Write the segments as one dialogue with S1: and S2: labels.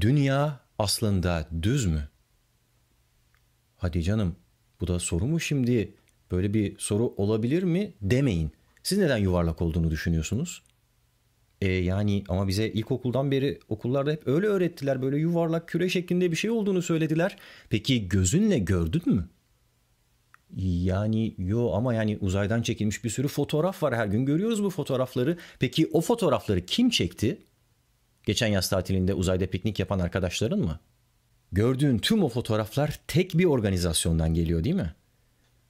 S1: dünya aslında düz mü? Hadi canım bu da soru mu şimdi? Böyle bir soru olabilir mi? Demeyin. Siz neden yuvarlak olduğunu düşünüyorsunuz? E yani ama bize ilkokuldan beri okullarda hep öyle öğrettiler. Böyle yuvarlak küre şeklinde bir şey olduğunu söylediler. Peki gözünle gördün mü? Yani yo ama yani uzaydan çekilmiş bir sürü fotoğraf var. Her gün görüyoruz bu fotoğrafları. Peki o fotoğrafları kim çekti? Geçen yaz tatilinde uzayda piknik yapan arkadaşların mı? Gördüğün tüm o fotoğraflar tek bir organizasyondan geliyor değil mi?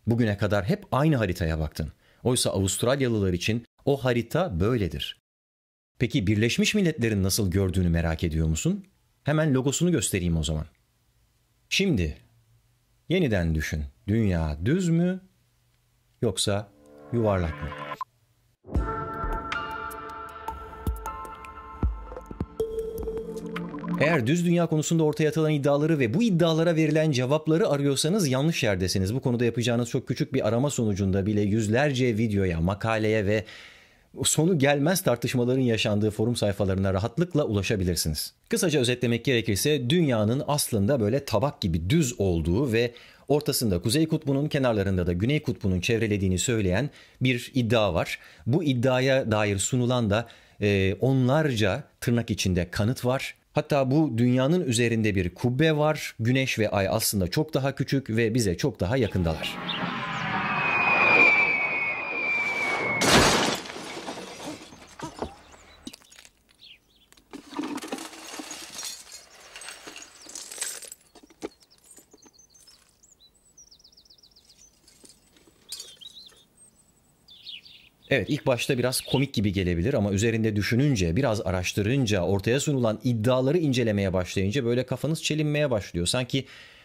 S1: Bugüne kadar hep aynı haritaya baktın. Oysa Avustralyalılar için o harita böyledir. Peki Birleşmiş Milletler'in nasıl gördüğünü merak ediyor musun? Hemen logosunu göstereyim o zaman. Şimdi yeniden düşün. Dünya düz mü yoksa yuvarlak mı? Eğer düz dünya konusunda ortaya atılan iddiaları ve bu iddialara verilen cevapları arıyorsanız yanlış yerdesiniz. Bu konuda yapacağınız çok küçük bir arama sonucunda bile yüzlerce videoya, makaleye ve sonu gelmez tartışmaların yaşandığı forum sayfalarına rahatlıkla ulaşabilirsiniz. Kısaca özetlemek gerekirse dünyanın aslında böyle tabak gibi düz olduğu ve ortasında Kuzey Kutbu'nun kenarlarında da Güney Kutbu'nun çevrelediğini söyleyen bir iddia var. Bu iddiaya dair sunulan da e, onlarca tırnak içinde kanıt var Hatta bu dünyanın üzerinde bir kubbe var. Güneş ve ay aslında çok daha küçük ve bize çok daha yakındalar. Evet ilk başta biraz komik gibi gelebilir ama üzerinde düşününce, biraz araştırınca, ortaya sunulan iddiaları incelemeye başlayınca böyle kafanız çelinmeye başlıyor. Sanki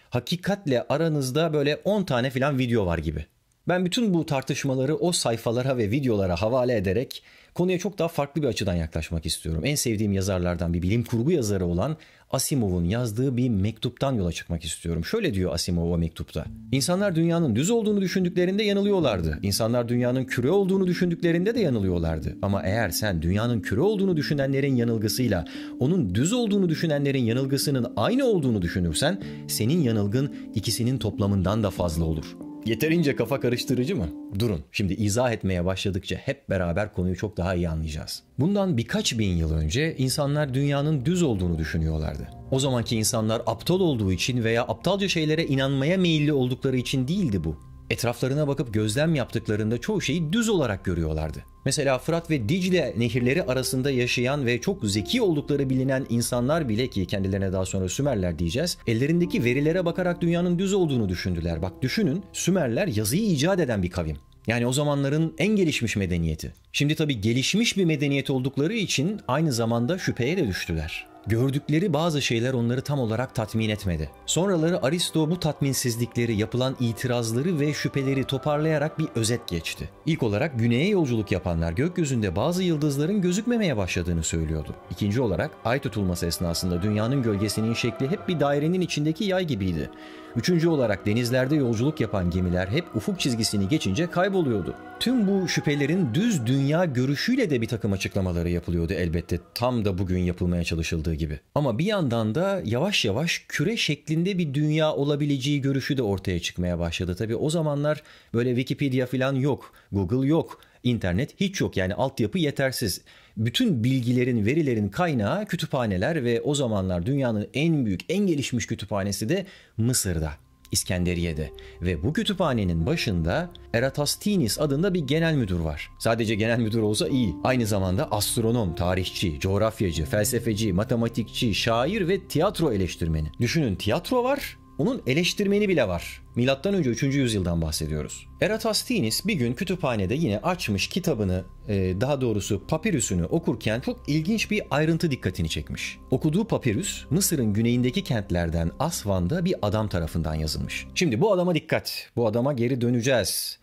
S1: hakikatle aranızda böyle 10 tane filan video var gibi. Ben bütün bu tartışmaları o sayfalara ve videolara havale ederek konuya çok daha farklı bir açıdan yaklaşmak istiyorum. En sevdiğim yazarlardan bir bilim kurgu yazarı olan Asimov'un yazdığı bir mektuptan yola çıkmak istiyorum. Şöyle diyor Asimov o mektupta. İnsanlar dünyanın düz olduğunu düşündüklerinde yanılıyorlardı. İnsanlar dünyanın küre olduğunu düşündüklerinde de yanılıyorlardı. Ama eğer sen dünyanın küre olduğunu düşünenlerin yanılgısıyla onun düz olduğunu düşünenlerin yanılgısının aynı olduğunu düşünürsen senin yanılgın ikisinin toplamından da fazla olur. Yeterince kafa karıştırıcı mı? Durun, şimdi izah etmeye başladıkça hep beraber konuyu çok daha iyi anlayacağız. Bundan birkaç bin yıl önce insanlar dünyanın düz olduğunu düşünüyorlardı. O zamanki insanlar aptal olduğu için veya aptalca şeylere inanmaya meyilli oldukları için değildi bu. Etraflarına bakıp gözlem yaptıklarında çoğu şeyi düz olarak görüyorlardı. Mesela Fırat ve Dicle nehirleri arasında yaşayan ve çok zeki oldukları bilinen insanlar bile ki kendilerine daha sonra Sümerler diyeceğiz. Ellerindeki verilere bakarak dünyanın düz olduğunu düşündüler. Bak düşünün Sümerler yazıyı icat eden bir kavim. Yani o zamanların en gelişmiş medeniyeti. Şimdi tabii gelişmiş bir medeniyet oldukları için aynı zamanda şüpheye de düştüler. Gördükleri bazı şeyler onları tam olarak tatmin etmedi. Sonraları Aristo bu tatminsizlikleri, yapılan itirazları ve şüpheleri toparlayarak bir özet geçti. İlk olarak güneye yolculuk yapanlar gökyüzünde bazı yıldızların gözükmemeye başladığını söylüyordu. İkinci olarak ay tutulması esnasında dünyanın gölgesinin şekli hep bir dairenin içindeki yay gibiydi. Üçüncü olarak denizlerde yolculuk yapan gemiler hep ufuk çizgisini geçince kayboluyordu. Tüm bu şüphelerin düz dünya görüşüyle de bir takım açıklamaları yapılıyordu elbette tam da bugün yapılmaya çalışıldığı gibi. Ama bir yandan da yavaş yavaş küre şeklinde bir dünya olabileceği görüşü de ortaya çıkmaya başladı. Tabii o zamanlar böyle Wikipedia falan yok, Google yok, internet hiç yok. Yani altyapı yetersiz. Bütün bilgilerin, verilerin kaynağı kütüphaneler ve o zamanlar dünyanın en büyük, en gelişmiş kütüphanesi de Mısır'da. İskenderiye'de ve bu kütüphanenin başında Eratosthenes adında bir genel müdür var. Sadece genel müdür olsa iyi. Aynı zamanda astronom, tarihçi, coğrafyacı, felsefeci, matematikçi, şair ve tiyatro eleştirmeni. Düşünün tiyatro var onun eleştirmeni bile var. Milattan önce 3. yüzyıldan bahsediyoruz. Eratosthenes bir gün kütüphanede yine açmış kitabını, e, daha doğrusu papirüsünü okurken çok ilginç bir ayrıntı dikkatini çekmiş. Okuduğu papirüs Mısır'ın güneyindeki kentlerden Asvan'da bir adam tarafından yazılmış. Şimdi bu adama dikkat. Bu adama geri döneceğiz.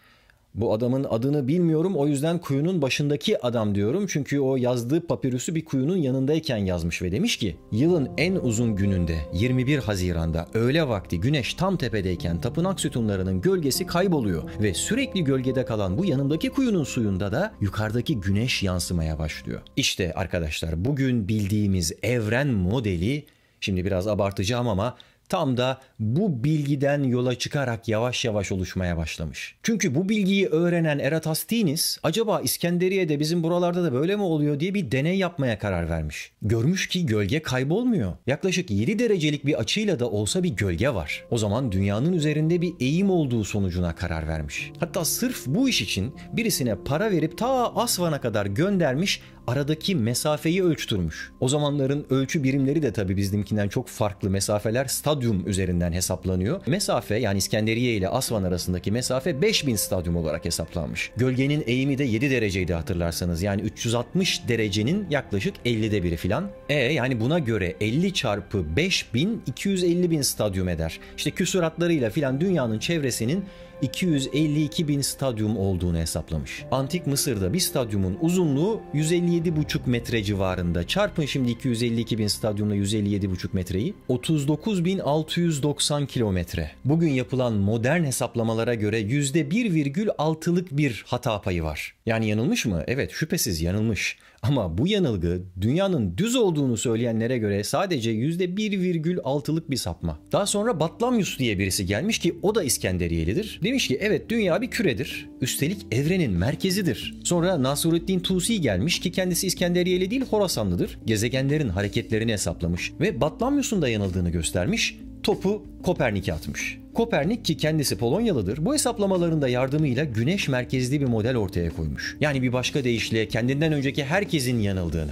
S1: Bu adamın adını bilmiyorum o yüzden kuyunun başındaki adam diyorum. Çünkü o yazdığı papirüsü bir kuyunun yanındayken yazmış ve demiş ki yılın en uzun gününde 21 Haziran'da öğle vakti güneş tam tepedeyken tapınak sütunlarının gölgesi kayboluyor ve sürekli gölgede kalan bu yanındaki kuyunun suyunda da yukarıdaki güneş yansımaya başlıyor. İşte arkadaşlar bugün bildiğimiz evren modeli şimdi biraz abartacağım ama tam da bu bilgiden yola çıkarak yavaş yavaş oluşmaya başlamış. Çünkü bu bilgiyi öğrenen Eratosthenes acaba İskenderiye'de bizim buralarda da böyle mi oluyor diye bir deney yapmaya karar vermiş. Görmüş ki gölge kaybolmuyor. Yaklaşık 7 derecelik bir açıyla da olsa bir gölge var. O zaman dünyanın üzerinde bir eğim olduğu sonucuna karar vermiş. Hatta sırf bu iş için birisine para verip ta Asvan'a kadar göndermiş aradaki mesafeyi ölçtürmüş. O zamanların ölçü birimleri de tabii bizimkinden çok farklı mesafeler stadyum üzerinden hesaplanıyor. Mesafe yani İskenderiye ile Asvan arasındaki mesafe 5000 stadyum olarak hesaplanmış. Gölgenin eğimi de 7 dereceydi hatırlarsanız. Yani 360 derecenin yaklaşık 50'de biri filan. E yani buna göre 50 çarpı 5000 250 bin stadyum eder. İşte küsuratlarıyla filan dünyanın çevresinin 252 bin stadyum olduğunu hesaplamış. Antik Mısır'da bir stadyumun uzunluğu 157,5 metre civarında. Çarpın şimdi 252 bin stadyumla 157,5 metreyi. 39.690 kilometre. Bugün yapılan modern hesaplamalara göre %1,6'lık bir hata payı var. Yani yanılmış mı? Evet şüphesiz yanılmış. Ama bu yanılgı dünyanın düz olduğunu söyleyenlere göre sadece %1,6'lık bir sapma. Daha sonra Batlamyus diye birisi gelmiş ki o da İskenderiyelidir. Demiş ki evet dünya bir küredir. Üstelik evrenin merkezidir. Sonra Nasruddin Tusi gelmiş ki kendisi İskenderiyeli değil Horasanlıdır. Gezegenlerin hareketlerini hesaplamış ve Batlamyus'un da yanıldığını göstermiş topu Kopernik'e atmış. Kopernik ki kendisi Polonyalıdır, bu hesaplamalarında yardımıyla güneş merkezli bir model ortaya koymuş. Yani bir başka deyişle kendinden önceki herkesin yanıldığını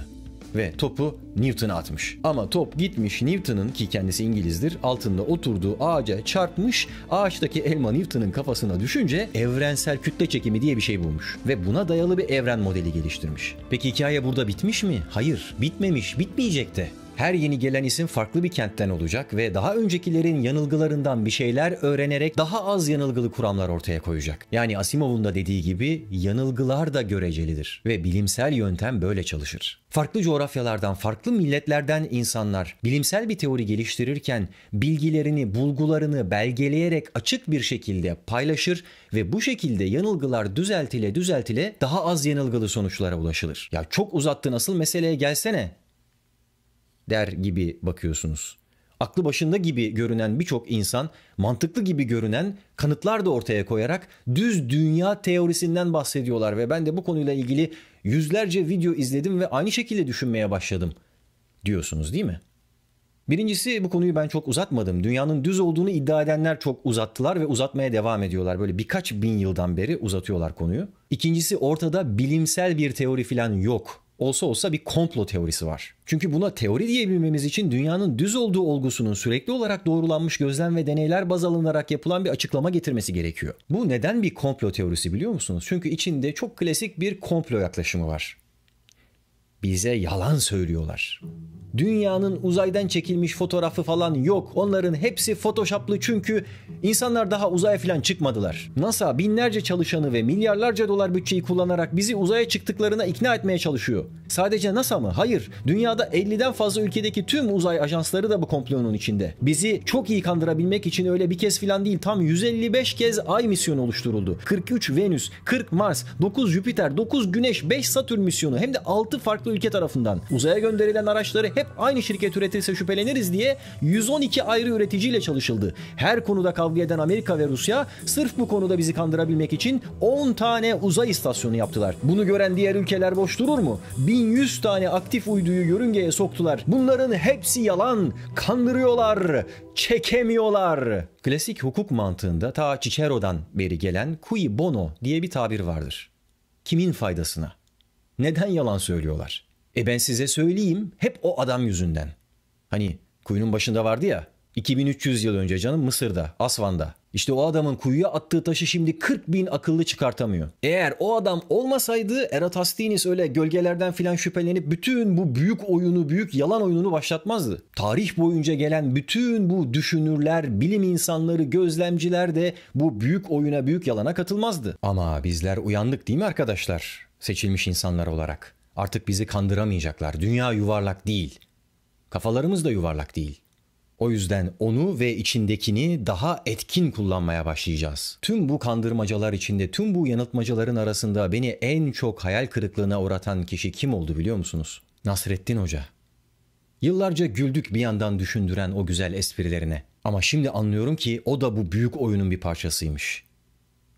S1: ve topu Newton'a atmış. Ama top gitmiş Newton'ın ki kendisi İngilizdir altında oturduğu ağaca çarpmış ağaçtaki elma Newton'ın kafasına düşünce evrensel kütle çekimi diye bir şey bulmuş. Ve buna dayalı bir evren modeli geliştirmiş. Peki hikaye burada bitmiş mi? Hayır bitmemiş bitmeyecek de. Her yeni gelen isim farklı bir kentten olacak ve daha öncekilerin yanılgılarından bir şeyler öğrenerek daha az yanılgılı kuramlar ortaya koyacak. Yani Asimov'un da dediği gibi yanılgılar da görecelidir ve bilimsel yöntem böyle çalışır. Farklı coğrafyalardan, farklı milletlerden insanlar bilimsel bir teori geliştirirken bilgilerini, bulgularını belgeleyerek açık bir şekilde paylaşır ve bu şekilde yanılgılar düzeltile düzeltile daha az yanılgılı sonuçlara ulaşılır. Ya çok uzattın asıl meseleye gelsene der gibi bakıyorsunuz. Aklı başında gibi görünen birçok insan mantıklı gibi görünen kanıtlar da ortaya koyarak düz dünya teorisinden bahsediyorlar ve ben de bu konuyla ilgili yüzlerce video izledim ve aynı şekilde düşünmeye başladım diyorsunuz değil mi? Birincisi bu konuyu ben çok uzatmadım. Dünyanın düz olduğunu iddia edenler çok uzattılar ve uzatmaya devam ediyorlar. Böyle birkaç bin yıldan beri uzatıyorlar konuyu. İkincisi ortada bilimsel bir teori falan yok olsa olsa bir komplo teorisi var. Çünkü buna teori diyebilmemiz için dünyanın düz olduğu olgusunun sürekli olarak doğrulanmış gözlem ve deneyler baz alınarak yapılan bir açıklama getirmesi gerekiyor. Bu neden bir komplo teorisi biliyor musunuz? Çünkü içinde çok klasik bir komplo yaklaşımı var bize yalan söylüyorlar. Dünyanın uzaydan çekilmiş fotoğrafı falan yok. Onların hepsi Photoshoplu çünkü insanlar daha uzaya falan çıkmadılar. NASA binlerce çalışanı ve milyarlarca dolar bütçeyi kullanarak bizi uzaya çıktıklarına ikna etmeye çalışıyor. Sadece NASA mı? Hayır. Dünyada 50'den fazla ülkedeki tüm uzay ajansları da bu komplonun içinde. Bizi çok iyi kandırabilmek için öyle bir kez falan değil tam 155 kez Ay misyonu oluşturuldu. 43 Venüs, 40 Mars, 9 Jüpiter, 9 Güneş, 5 Satürn misyonu hem de 6 farklı ülke tarafından uzaya gönderilen araçları hep aynı şirket üretirse şüpheleniriz diye 112 ayrı üreticiyle çalışıldı. Her konuda kavga eden Amerika ve Rusya sırf bu konuda bizi kandırabilmek için 10 tane uzay istasyonu yaptılar. Bunu gören diğer ülkeler boş durur mu? 1100 tane aktif uyduyu yörüngeye soktular. Bunların hepsi yalan. Kandırıyorlar. Çekemiyorlar. Klasik hukuk mantığında ta Cicero'dan beri gelen cui bono diye bir tabir vardır. Kimin faydasına? Neden yalan söylüyorlar? E ben size söyleyeyim hep o adam yüzünden. Hani kuyunun başında vardı ya 2300 yıl önce canım Mısır'da, Asvan'da. İşte o adamın kuyuya attığı taşı şimdi 40 bin akıllı çıkartamıyor. Eğer o adam olmasaydı Eratastinis öyle gölgelerden filan şüphelenip bütün bu büyük oyunu, büyük yalan oyununu başlatmazdı. Tarih boyunca gelen bütün bu düşünürler, bilim insanları, gözlemciler de bu büyük oyuna, büyük yalana katılmazdı. Ama bizler uyandık değil mi arkadaşlar? seçilmiş insanlar olarak. Artık bizi kandıramayacaklar. Dünya yuvarlak değil. Kafalarımız da yuvarlak değil. O yüzden onu ve içindekini daha etkin kullanmaya başlayacağız. Tüm bu kandırmacalar içinde, tüm bu yanıltmacaların arasında beni en çok hayal kırıklığına uğratan kişi kim oldu biliyor musunuz? Nasrettin Hoca. Yıllarca güldük bir yandan düşündüren o güzel esprilerine. Ama şimdi anlıyorum ki o da bu büyük oyunun bir parçasıymış.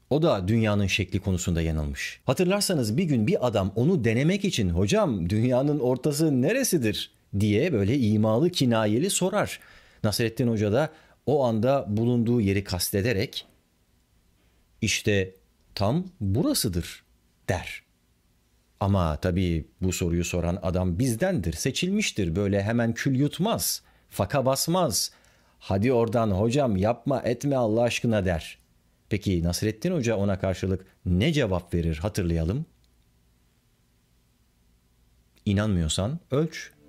S1: O da dünyanın şekli konusunda yanılmış. Hatırlarsanız bir gün bir adam onu denemek için hocam dünyanın ortası neresidir diye böyle imalı kinayeli sorar. Nasrettin Hoca da o anda bulunduğu yeri kastederek işte tam burasıdır der. Ama tabii bu soruyu soran adam bizdendir, seçilmiştir. Böyle hemen kül yutmaz, faka basmaz. Hadi oradan hocam yapma etme Allah aşkına der. Peki Nasrettin Hoca ona karşılık ne cevap verir hatırlayalım. İnanmıyorsan ölç